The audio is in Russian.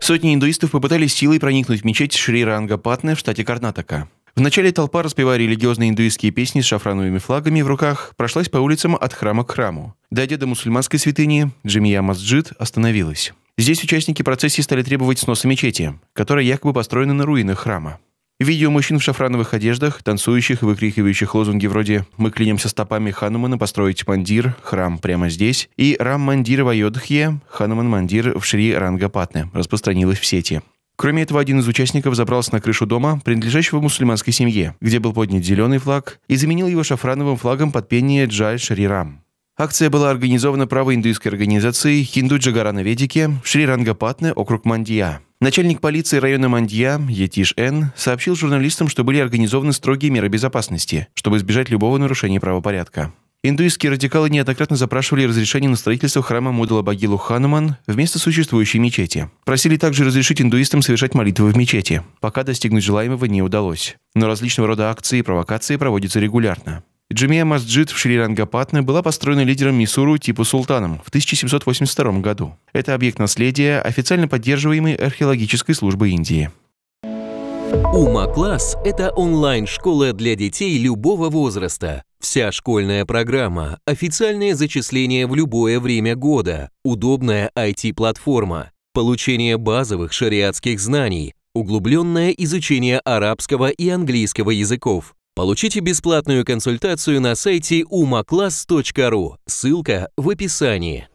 Сотни индуистов попытались силой проникнуть в мечеть Шри Рангапатне в штате Карнатака. начале толпа, распевая религиозные индуистские песни с шафрановыми флагами в руках, прошлась по улицам от храма к храму. Дойдя до мусульманской святыни, Джамия Масджид остановилась. Здесь участники процессии стали требовать сноса мечети, которая якобы построена на руинах храма. Видео мужчин в шафрановых одеждах, танцующих и выкрикивающих лозунги вроде «Мы клянемся стопами Ханумана построить мандир, храм прямо здесь» и «Рам мандир в Айодхье, Хануман мандир в Шри Рангапатне» распространилось в сети. Кроме этого, один из участников забрался на крышу дома, принадлежащего мусульманской семье, где был поднят зеленый флаг, и заменил его шафрановым флагом под пение Джай Шри Рам. Акция была организована правоиндуистской организацией «Хинду Джагарана Ведики» в Шри Рангапатне, округ Мандия. Начальник полиции района Мандья Етиш Н. сообщил журналистам, что были организованы строгие меры безопасности, чтобы избежать любого нарушения правопорядка. Индуистские радикалы неоднократно запрашивали разрешение на строительство храма Мудала Багилу Хануман вместо существующей мечети. Просили также разрешить индуистам совершать молитвы в мечети, пока достигнуть желаемого не удалось. Но различного рода акции и провокации проводятся регулярно. Джамия Масджид в Шри-Рангапатне была построена лидером Мисуру типа Султаном в 1782 году. Это объект наследия, официально поддерживаемый археологической службой Индии. Ума-класс – это онлайн-школа для детей любого возраста. Вся школьная программа, официальное зачисление в любое время года, удобная IT-платформа, получение базовых шариатских знаний, углубленное изучение арабского и английского языков, Получите бесплатную консультацию на сайте umaclass.ru. Ссылка в описании.